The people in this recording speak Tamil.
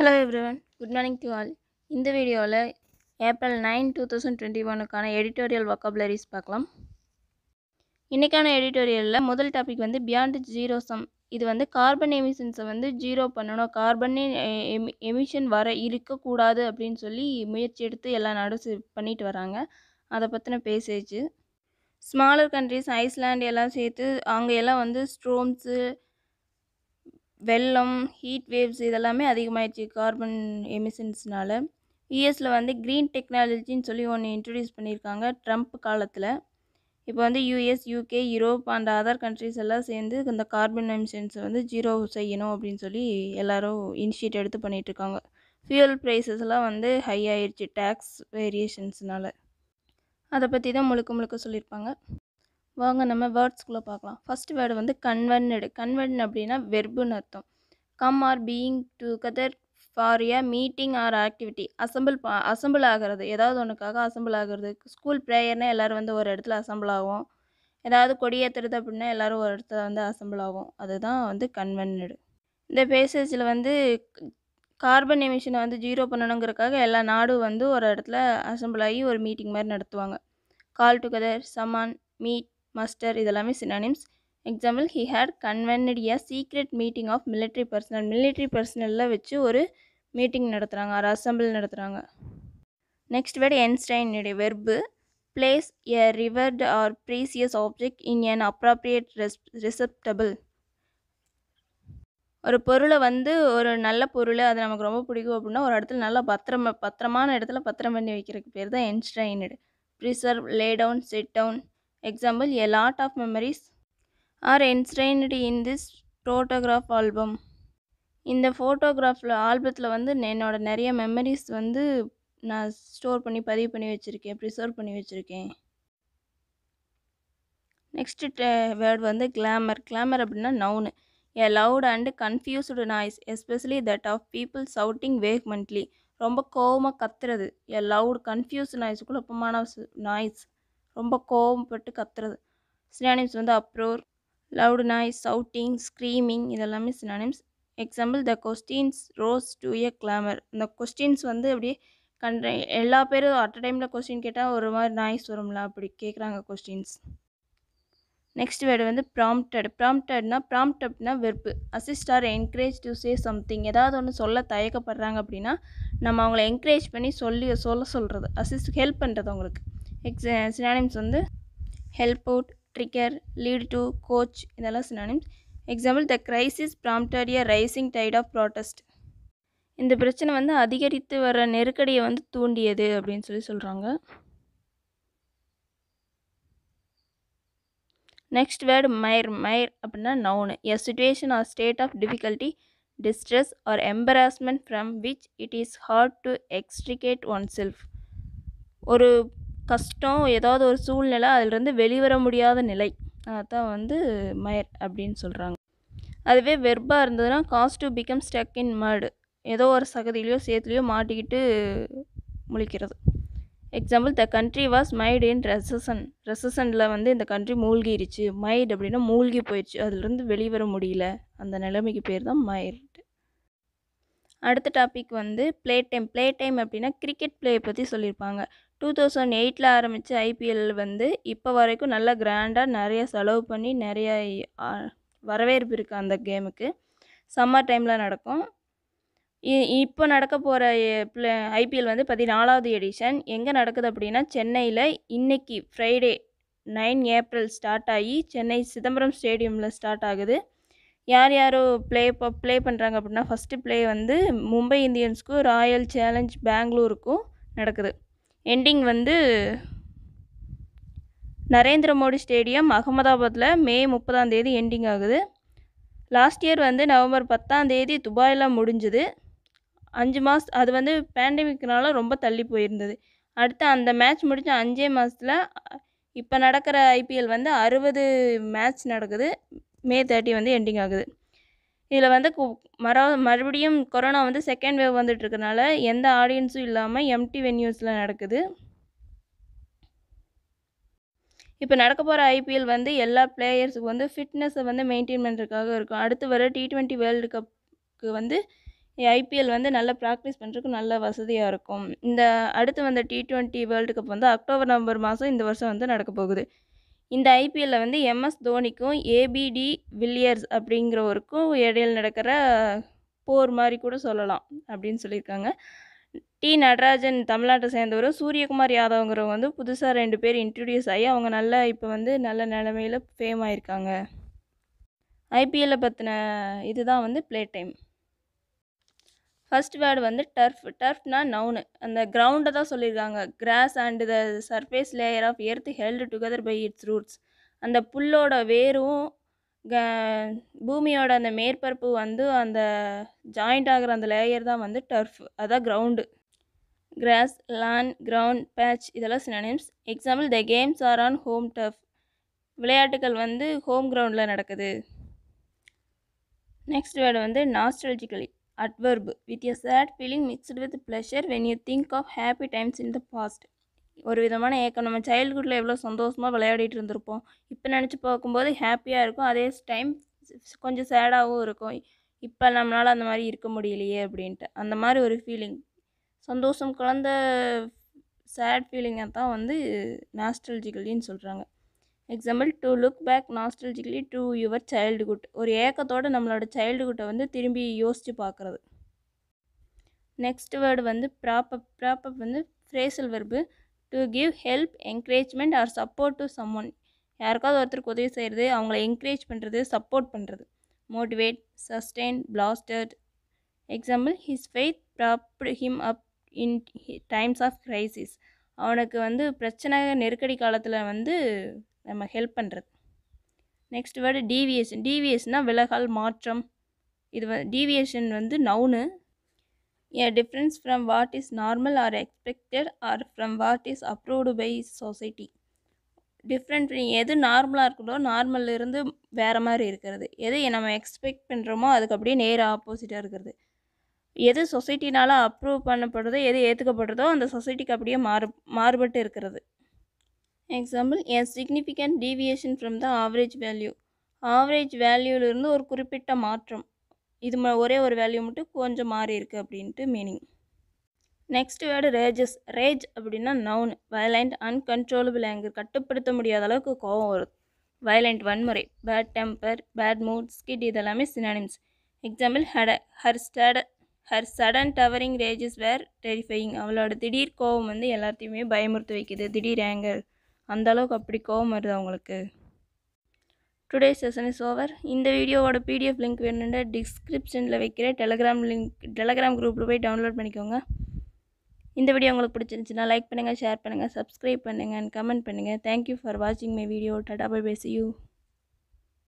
hello everyone good morning to all இந்த வீடியோவில் April nine two thousand twenty ஒனுக்கான எடிட்டோரியல் வக்கபுலரிஸ் பார்க்கலாம் இன்றைக்கான எடிட்டோரியலில் முதல் டாபிக் வந்து பியாண்ட் ஜீரோ சம் இது வந்து கார்பன் எமிஷன்ஸை வந்து ஜீரோ பண்ணணும் கார்பனே எமி எமிஷன் வர இருக்கக்கூடாது அப்படின்னு சொல்லி முயற்சி எடுத்து எல்லா நாடும் பண்ணிட்டு வராங்க அதை பற்றின பேசிச்சு ஸ்மாலர் கண்ட்ரிஸ் ஐஸ்லாண்டு எல்லாம் சேர்த்து அங்கே எல்லாம் வந்து ஸ்ட்ரோம்ஸு வெள்ளம் ஹீட் வேவ்ஸ் இதெல்லாமே அதிகமாகிடுச்சு கார்பன் எமிஷன்ஸ்னால் யூஎஸில் வந்து க்ரீன் டெக்னாலஜின்னு சொல்லி ஒன்று இன்ட்ரடியூஸ் பண்ணியிருக்காங்க ட்ரம்ப் காலத்தில் இப்போ வந்து US UK Europe and other countries எல்லாம் சேர்ந்து இந்த கார்பன் எமிஷன்ஸை வந்து ஜீரோ செய்யணும் அப்படின்னு சொல்லி எல்லோரும் இனிஷியேட் எடுத்து பண்ணிகிட்ருக்காங்க ஃபியூல் ப்ரைஸஸ்லாம் வந்து ஹை ஆயிடுச்சு டேக்ஸ் வேரியேஷன்ஸ்னால் அதை பற்றி தான் முழுக்க முழுக்க சொல்லியிருப்பாங்க வாங்க நம்ம வேர்ட்ஸ்குள்ளே பார்க்கலாம் ஃபஸ்ட் வேர்டு வந்து கன்வென்டு கன்வென்ட் அப்படின்னா வெர்புன்னு அர்த்தம் come or being together for a meeting or activity assemble பா அசம்பிள் ஆகிறது ஏதாவது ஒன்றுக்காக அசம்பிள் ஆகிறது ஸ்கூல் ப்ரேயர்னால் எல்லோரும் வந்து ஒரு இடத்துல அசம்பிள் ஆகும் ஏதாவது கொடியேற்றுறது அப்படின்னா எல்லோரும் ஒரு இடத்துல வந்து அசம்பிள் ஆகும் அதுதான் வந்து கன்வென்டு இந்த பேசேஜில் வந்து கார்பன் எமிஷனை வந்து ஜீரோ பண்ணணுங்கிறக்காக எல்லா நாடும் வந்து ஒரு இடத்துல அசம்பிள் ஆகி ஒரு மீட்டிங் மாதிரி நடத்துவாங்க call together summon meet muster இதெல்லாமே synonyms example he had convened a secret meeting of military personnel military பர்சனலில் வச்சு ஒரு மீட்டிங் நடத்துகிறாங்க ஒரு அசம்பிள் நடத்துகிறாங்க நெக்ஸ்ட் வேர்டு என்ஸ்டைனுடைய verb place a revered or precious object in an appropriate re receptacle ஒரு பொருளை வந்து ஒரு நல்ல பொருள் அது நமக்கு ரொம்ப பிடிக்கும் அப்படின்னா ஒரு இடத்துல நல்லா பத்திரம் பத்திரமான இடத்துல பத்திரம் பண்ணி வைக்கிறதுக்கு பேர் தான் என்ஸ்டைனுடு preserve lay down set down example a lot of memories are enshrined in this photograph album இந்த ஃபோட்டோகிராஃபில் ஆல்பத்தில் வந்து என்னோடய நிறைய மெமரிஸ் வந்து நான் ஸ்டோர் பண்ணி பதிவு பண்ணி வச்சுருக்கேன் ப்ரிசர்வ் பண்ணி வச்சுருக்கேன் நெக்ஸ்ட் வேர்டு வந்து கிளாமர் கிளாமர் அப்படின்னா noun a loud and confused noise especially that of people shouting vehemently ரொம்ப கோவமாக கத்துறது ஏ லவுட் கன்ஃபியூஸ் நாய்ஸ் குழப்பமான நாய்ஸ் ரொம்ப பட்டு கத்துறது சினானிம்ஸ் வந்து uproar loud noise shouting screaming இதெல்லாமே synonyms example the questions rose to a clamour இந்த கொஸ்டின்ஸ் வந்து அப்படியே கண்ட எல்லா பேரும் அட் டைமில் கொஸ்டின் கேட்டால் ஒரு மாதிரி நாய்ஸ் வரும்ல அப்படி கேட்குறாங்க கொஸ்டின்ஸ் நெக்ஸ்ட் வேர்டு வந்து ப்ராம்ப்டட் ப்ராம்ப்டட்னா ப்ராம்ப்ட் அப்படின்னா வெறுப்பு assist or encourage to say something ஏதாவது ஒன்று சொல்ல தயக்கப்படுறாங்க அப்படின்னா நம்ம அவங்கள என்கரேஜ் பண்ணி சொல்லி சொல்ல சொல்கிறது அசிஸ்ட் ஹெல்ப் பண்ணுறது அவங்களுக்கு எக்ஸ சினானிம்ஸ் வந்து help out trigger lead to coach இதெல்லாம் synonyms example the crisis prompted a rising tide of protest இந்த பிரச்சனை வந்து அதிகரித்து வர நெருக்கடியை வந்து தூண்டியது அப்படின்னு சொல்லி சொல்கிறாங்க நெக்ஸ்ட் வேர்டு மயர் மயர் அப்படின்னா noun a situation or state of difficulty distress or embarrassment from which it is hard to extricate oneself ஒரு கஷ்டம் ஏதாவது ஒரு சூழ்நிலை அதிலிருந்து வெளிவர முடியாத நிலை அதான் வந்து மயர் அப்படின்னு சொல்கிறாங்க அதுவே வெர்பாக இருந்ததுன்னா cause to become stuck in mud ஏதோ ஒரு சகதியிலையோ சேத்துலையோ மாட்டிக்கிட்டு முழிக்கிறது example the country was mired in recession ரெசசனில் வந்து இந்த கண்ட்ரி மூழ்கிருச்சு மைட் அப்படின்னா மூழ்கி போயிடுச்சு அதுலேருந்து வெளிவர முடியல அந்த நிலைமைக்கு பேர் தான் மயர் அடுத்த டாபிக் வந்து ப்ளே டைம் ப்ளே டைம் அப்படின்னா கிரிக்கெட் பிளேயை பற்றி சொல்லியிருப்பாங்க டூ தௌசண்ட் எயிட்டில் ஆரம்பித்த ஐபிஎல் வந்து இப்போ வரைக்கும் நல்லா கிராண்டாக நிறைய செலவு பண்ணி நிறைய வரவேற்பு இருக்குது அந்த கேமுக்கு சம்மர் டைமில் நடக்கும் இப்போ நடக்க போகிற பிளே ஐபிஎல் வந்து பதினாலாவது எடிஷன் எங்கே நடக்குது அப்படின்னா சென்னையில் இன்னைக்கு ஃப்ரைடே நைன் ஏப்ரல் ஸ்டார்ட் ஆகி சென்னை சிதம்பரம் ஸ்டேடியமில் ஸ்டார்ட் ஆகுது யார் யாரும் ப்ளே ப்ளே பண்ணுறாங்க அப்படின்னா ஃபஸ்ட்டு ப்ளே வந்து மும்பை இந்தியன்ஸ்க்கும் ராயல் சேலஞ்ச் பெங்களூருக்கும் நடக்குது எண்டிங் வந்து நரேந்திர மோடி ஸ்டேடியம் அகமதாபாத்தில் மே முப்பதாம் தேதி எண்டிங் ஆகுது லாஸ்ட் இயர் வந்து நவம்பர் பத்தாம் தேதி துபாயில் முடிஞ்சுது அஞ்சு மாதம் அது வந்து பேண்டமிக்னால ரொம்ப தள்ளி போயிருந்தது அடுத்து அந்த மேட்ச் முடித்த அஞ்சே மாதத்தில் இப்போ நடக்கிற ஐபிஎல் வந்து அறுபது மேட்ச் நடக்குது மே தேர்ட்டி வந்து எண்டிங் ஆகுது இதில் வந்து மர மறுபடியும் கொரோனா வந்து செகண்ட் வேவ் வந்துட்டுருக்கனால எந்த ஆடியன்ஸும் இல்லாமல் எம்டி வென்யூஸில் நடக்குது இப்போ நடக்க போகிற ஐபிஎல் வந்து எல்லா பிளேயர்ஸுக்கு வந்து ஃபிட்னஸை வந்து மெயின்டைன் பண்ணுறதுக்காக இருக்கும் அடுத்து வர டி ட்வெண்ட்டி வேர்ல்டு கப்புக்கு வந்து ஐபிஎல் வந்து நல்லா ப்ராக்டிஸ் பண்ணுறதுக்கு நல்ல வசதியாக இருக்கும் இந்த அடுத்து வந்த டி ட்வெண்ட்டி வேர்ல்டு கப் வந்து அக்டோபர் நவம்பர் மாதம் இந்த வருஷம் வந்து நடக்க போகுது இந்த ஐபிஎல்லில் வந்து எம்எஸ் தோனிக்கும் ஏபிடி வில்லியர்ஸ் அப்படிங்கிறவருக்கும் இடையில் நடக்கிற போர் மாதிரி கூட சொல்லலாம் அப்படின்னு சொல்லியிருக்காங்க டி நடராஜன் தமிழ்நாட்டை சேர்ந்தவர் சூரியகுமார் யாதவ்ங்கிறவங்க வந்து புதுசாக ரெண்டு பேர் இன்ட்ரடியூஸ் ஆகி அவங்க நல்லா இப்போ வந்து நல்ல நிலமையில் ஃபேம் ஆயிருக்காங்க ஐபிஎல்லை பற்றின இதுதான் வந்து ப்ளே டைம் ஃபர்ஸ்ட் வேர்டு வந்து டர்ஃப் டர்ஃப்னா நவுனு அந்த கிரவுண்டை தான் சொல்லியிருக்காங்க grass and the surface layer of earth held together by its roots அந்த புல்லோட வேரும் பூமியோட அந்த மேற்பரப்பு வந்து அந்த ஜாயிண்ட் ஆகிற அந்த லேயர் தான் வந்து டர்ஃப் அதான் ground grass land ground patch இதெல்லாம் names example the games are on home turf விளையாட்டுகள் வந்து ஹோம் கிரவுண்டில் நடக்குது நெக்ஸ்ட் வேர்டு வந்து nostalgically adverb with a sad feeling mixed with pleasure when you think of happy times in the past ஒரு விதமான ஏக்கம் நம்ம சைல்டுஹுட்டில் எவ்வளோ சந்தோஷமாக விளையாடிட்டு இருந்திருப்போம் இப்போ நினச்சி பார்க்கும்போது ஹாப்பியாக இருக்கும் அதே டைம் கொஞ்சம் சேடாகவும் இருக்கும் இப்போ நம்மளால் அந்த மாதிரி இருக்க முடியலையே அப்படின்ட்டு அந்த மாதிரி ஒரு ஃபீலிங் சந்தோஷம் கலந்த சேட் ஃபீலிங்கை தான் வந்து நாஸ்ட்ரல்ஜிக்கலின்னு சொல்கிறாங்க example to look back nostalgically to your childhood ஒரு ஏக்கத்தோடு நம்மளோட சைல்டுஹுட்டை வந்து திரும்பி யோசித்து பார்க்குறது நெக்ஸ்ட் வேர்டு வந்து ப்ராப்பப் ப்ராப்பப் வந்து phrasal verb to give help encouragement or support to someone யாருக்காவது ஒருத்தருக்கு உதவி செய்கிறது அவங்கள என்கரேஜ் பண்ணுறது சப்போர்ட் பண்ணுறது motivate sustain bolster example his faith propped him up in times of crisis அவனுக்கு வந்து பிரச்சனை நெருக்கடி காலத்தில் வந்து நம்ம ஹெல்ப் பண்ணுறது நெக்ஸ்ட் வேர்டு டிவியேஷன் டிவியேஷன்னா விலகல் மாற்றம் இது வ டிவியேஷன் வந்து noun a difference from what is normal or expected or from what is approved by society different எது நார்மலாக இருக்குதோ நார்மல்லிருந்து வேறு மாதிரி இருக்கிறது எது நம்ம எக்ஸ்பெக்ட் பண்ணுறோமோ அதுக்கு அப்படியே நேராக ஆப்போசிட்டாக இருக்கிறது எது சொசைட்டினால் அப்ரூவ் பண்ணப்படுதோ எது ஏற்றுக்கப்படுறதோ அந்த சொசைட்டிக்கு அப்படியே மாறு மாறுபட்டு இருக்கிறது example a significant deviation from the average value average வேல்யூவிலிருந்து ஒரு குறிப்பிட்ட மாற்றம் இது ஒரே ஒரு வேல்யூ மட்டும் கொஞ்சம் மாறி இருக்குது அப்படின்ட்டு meaning next word rages rage அப்படின்னா நவுன் வயலண்ட் அன்கன்ட்ரோலபிள் ஆங்கர் கட்டுப்படுத்த முடியாத அளவுக்கு கோவம் வருது வயலண்ட் வன்முறை பேட் டெம்பர் பேட் மூட் ஸ்கிட் இதெல்லாமே சினானிம்ஸ் எக்ஸாம்பிள் ஹட ஹர் ஸ்டட her sudden towering rages were terrifying அவளோட திடீர் கோவம் வந்து எல்லாத்தையுமே பயமுறுத்து வைக்குது திடீர் ஆங்கர் அந்தளவுக்கு அப்படி கோவம் வருது அவங்களுக்கு டுடே செஷன் இஸ் ஓவர் இந்த வீடியோவோட பிடிஎஃப் லிங்க் வேணுன்ற டிஸ்கிரிப்ஷனில் வைக்கிற டெலகிராம் லிங்க் டெலகிராம் குரூப்பில் போய் டவுன்லோட் பண்ணிக்கோங்க இந்த வீடியோ உங்களுக்கு பிடிச்சிருந்துச்சுன்னா லைக் பண்ணுங்கள் ஷேர் பண்ணுங்கள் சப்ஸ்கிரைப் பண்ணுங்கள் அண்ட் கமெண்ட் பண்ணுங்கள் தேங்க்யூ ஃபார் வாட்சிங் my video tata bye bye see you you